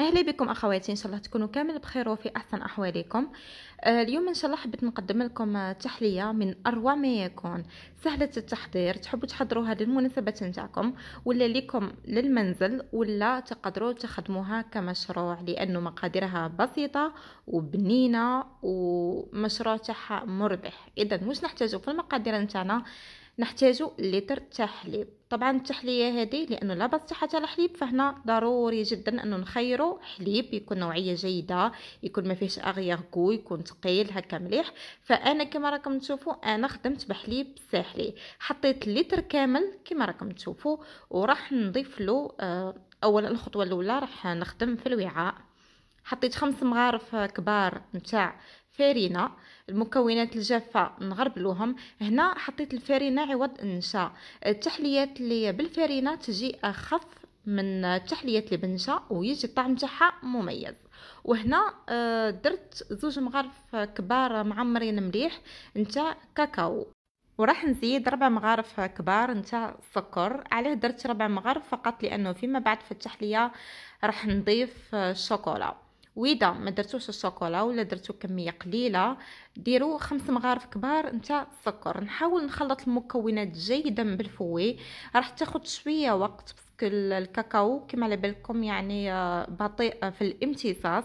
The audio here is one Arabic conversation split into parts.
اهلا بكم اخواتي ان شاء الله تكونوا كامل بخير وفي احسن احوالكم آه اليوم ان شاء الله حبيت نقدم لكم تحليه من اروع ما يكون سهله التحضير تحبوا تحضروها للمناسبات نتاعكم ولا لكم للمنزل ولا تقدروا تخدموها كمشروع لانه مقاديرها بسيطه وبنينه ومشروع تاعها مربح اذا واش نحتاجو في المقادير نتاعنا نحتاج لتر تاع حليب طبعا التحليه هذه لانه لا بس تاع الحليب فهنا ضروري جدا انه نخيرو حليب يكون نوعيه جيده يكون ما فيهش اغيار كو يكون ثقيل هكا مليح فانا كما راكم تشوفوا انا خدمت بحليب ساحلي حطيت لتر كامل كما راكم تشوفوا وراح نضيف له آه اولا الخطوه الاولى راح نخدم في الوعاء حطيت خمس مغارف كبار نتاع فارينة المكونات الجافه نغربلوهم هنا حطيت الفارينة عوض النشا التحليات اللي بالفارينة تجي اخف من التحليات اللي بالنشا ويجي الطعم تاعها مميز وهنا آه، درت زوج مغارف كبار معمرين مليح نتاع كاكاو وراح نزيد ربع مغارف كبار نتاع سكر عليه درت ربع مغارف فقط لانه فيما بعد في التحليه راح نضيف الشوكولا واذا ما درتوش الشوكولا ولا درتو كميه قليله ديروا خمس مغارف كبار نتاع السكر نحاول نخلط المكونات جيدا بالفوي راح تاخد شويه وقت الكاكاو كما على بالكم يعني آه، بطيء في الامتصاص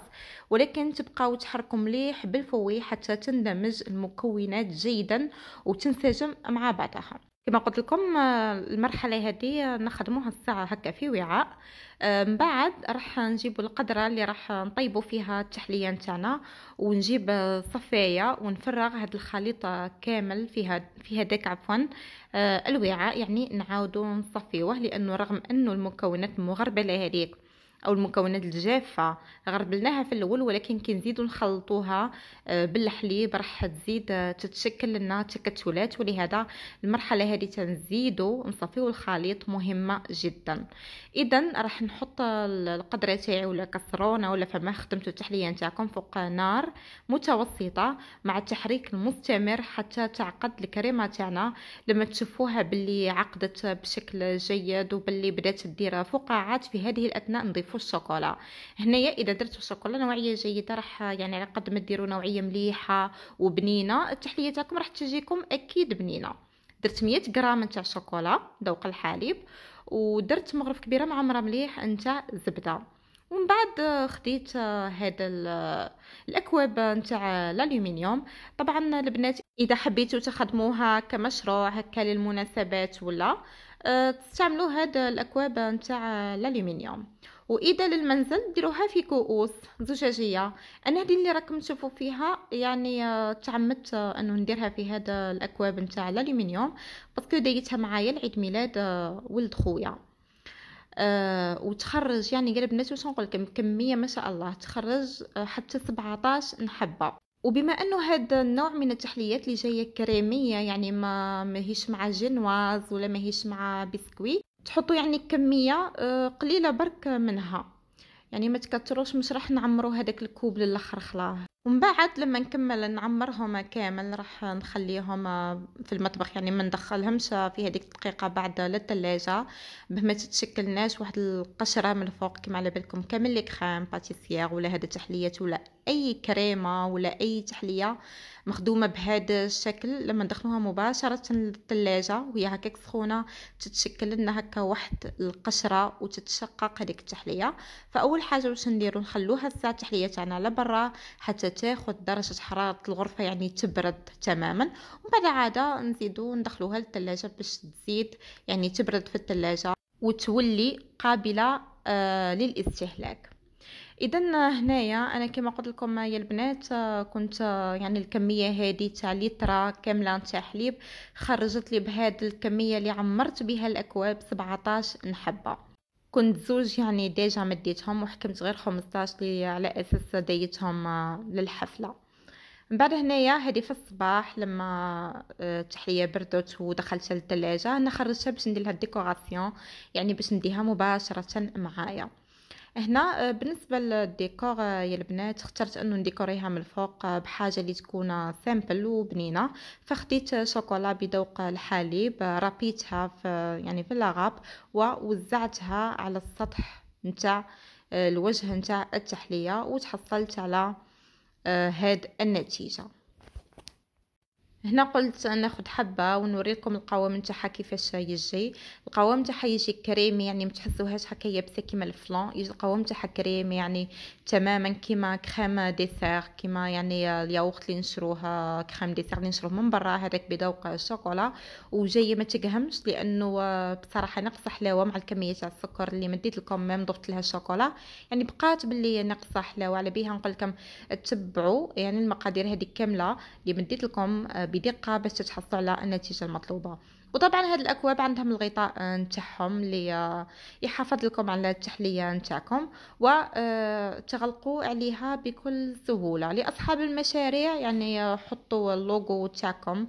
ولكن تبقاو تحركوا مليح بالفوي حتى تندمج المكونات جيدا وتنسجم مع بعضها كما قلت لكم المرحله هذه نخدموها الساعه هكا في وعاء من بعد راح نجيب القدره اللي راح نطيبو فيها التحليه نتاعنا ونجيب صفايه ونفرغ هاد الخليط كامل فيها في هذاك عفوا آه، الوعاء يعني نعاودو نصفيوه لانه رغم انه المكونات مغربله هذيك او المكونات الجافه غربلناها في الاول ولكن كنزيدو نخلطوها آه، بالحليب راح تزيد آه، تتشكل لنا تكتلات ولهذا المرحله هذه تنزيدو نصفيو الخليط مهمه جدا اذا راح نحط القدره تاعي ولا كسرونه ولا فما خدمتو التحليه نتاعكم فوق نار متوسطه مع التحريك المستمر حتى تعقد الكريمه تاعنا لما تشوفوها باللي عقدت بشكل جيد وباللي بدات دير فقاعات في هذه الاثناء نضيف في الشوكولا هنايا اذا درت الشوكولا نوعيه جيده راح يعني على قد ما ديروا نوعيه مليحه وبنينه التحليه تاعكم راح تجيكم اكيد بنينه درت 100 غرام نتاع شوكولا ذوق الحليب ودرت مغرف كبيره معمره مليح نتاع زبده ومن بعد خديت هذا الاكواب نتاع الالومنيوم طبعا البنات اذا حبيتوا تخدموها كمشروع هكا للمناسبات ولا تستعملوا آه، هاد الاكواب نتاع الالومنيوم واذا للمنزل ديروها في كؤوس زجاجيه انا هذه اللي راكم تشوفوا فيها يعني آه، تعمدت آه، انه نديرها في هذا آه، الاكواب نتاع الالومنيوم باسكو دايتها معايا لعيد ميلاد ولد خويا أه وتخرج يعني قربنا واش نقول لكم كميه ما شاء الله تخرج حتى 17 نحبه وبما انه هذا النوع من التحليات اللي جايه كريميه يعني ما ماهيش مع جنواز ولا ماهيش مع بسكويت تحطوا يعني كميه آه، قليله برك منها يعني ما تكثروش مش راح نعمروا هذاك الكوب للاخر خلاص ومن بعد لما نكمل نعمرهم كامل راح نخليهم في المطبخ يعني ما ندخلهمش في هذيك الدقيقه بعد للثلاجه باه ما تتشكلناش واحد القشره من الفوق كما على بالكم كامل لي كريم باتيسيير ولا هذا تحليات ولا اي كريمه ولا اي تحليه مخدومه بهذا الشكل لما ندخلوها مباشره للثلاجه وهي هكاك سخونه تتشكل لنا هكا واحد القشره وتتشقق هذيك التحليه فاول حاجه واش نديرو نخلوها الساعه التحليه تاعنا لبرا حتى تاخذ درجه حراره الغرفه يعني تبرد تماما ومن بعد عاده نزيدو ندخلوها للثلاجه باش تزيد يعني تبرد في الثلاجه وتولي قابله آه للاستهلاك اذا هنايا انا كما قلت لكم يا البنات آه، كنت آه، يعني الكميه هذه تاع لتر كامله تاع حليب خرجت لي بهذه الكميه اللي عمرت بها الاكواب 17 نحبه كنت زوج يعني ديجا مديتهم وحكمت غير 15 لي على اساس ديتهم آه، للحفله من بعد هنايا هذه في الصباح لما التحليه آه، بردت ودخلت للثلاجه انا خرجتها باش ندير لها الديكوراسيون يعني باش نديها مباشره معايا هنا آه، بالنسبه للديكور آه، يا البنات اخترت انه نديكوريها من الفوق آه، بحاجه اللي تكون سامبل وبنينه فخديت شوكولا بذوق الحليب رابيتها في يعني في الغاب ووزعتها على السطح نتاع الوجه نتاع التحليه وتحصلت على هاد النتيجه هنا قلت ناخد حبه ونوريكم القوام نتاعها كيفاش يجي القوام نتاعها يجي كريمي يعني ما تحسوهاش هكايا بثا كيما الفلان يجي القوام نتاعها كريمي يعني تماما كيما كريم ديسير كيما يعني الياغورت اللي نشروه كريم ديسير اللي نشروه من برا هذاك بذوق الشوكولا وجايه ما تقهمش لانه بصراحه ناقصه حلاوه مع الكميه تاع السكر اللي مديت لكم ميم ضفت لها الشوكولا يعني بقات باللي ناقصه حلاوه على بيها نقول لكم تبعوا يعني المقادير هذه كامله اللي مديت لكم بدقة باش تحصل على النتيجة المطلوبة وطبعا هاد الاكواب عندهم الغطاء آه، نتاعهم اللي آه، يحافظ لكم على التحليه نتاعكم وتغلقوا آه، عليها بكل سهوله لاصحاب المشاريع يعني حطوا اللوغو تاعكم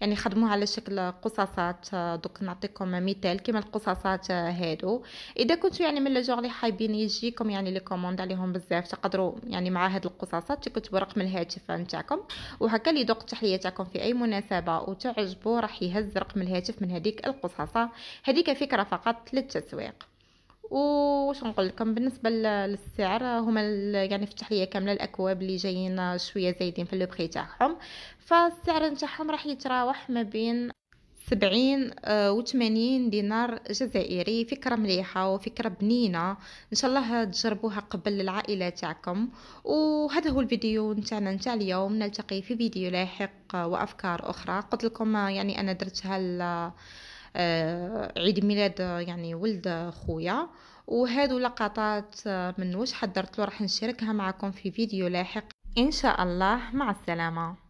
يعني خدموها على شكل قصاصات دوك نعطيكم مثال كما القصاصات هادو اذا كنتو يعني من لو اللي حابين يجيكم يعني لي كوموند عليهم بزاف تقدروا يعني مع هاد القصاصات تكتبوا رقم الهاتف نتاعكم وهكا اللي يذوق التحليه تاعكم في اي مناسبه وتعجبوا راح يهز رقم الهاتف الهاتف من هذيك القصاصه هذيك فكره فقط للتسويق وش نقول لكم بالنسبه للسعر هما يعني في التحليه كامله الاكواب اللي جايين شويه زايدين في لو بري تاعهم فالسعر تاعهم راح يتراوح ما بين سبعين آه، وثمانين دينار جزائري فكرة مليحة وفكرة بنينة إن شاء الله تجربوها قبل العائلة تاعكم وهذا هو الفيديو نتاعنا نتاع اليوم نلتقي في فيديو لاحق وأفكار أخرى قلت لكم آه، يعني أنا درتها آه، عيد ميلاد يعني ولد خويا وهذه لقطات من وش حضرت له راح نشاركها معكم في فيديو لاحق ان شاء الله مع السلامه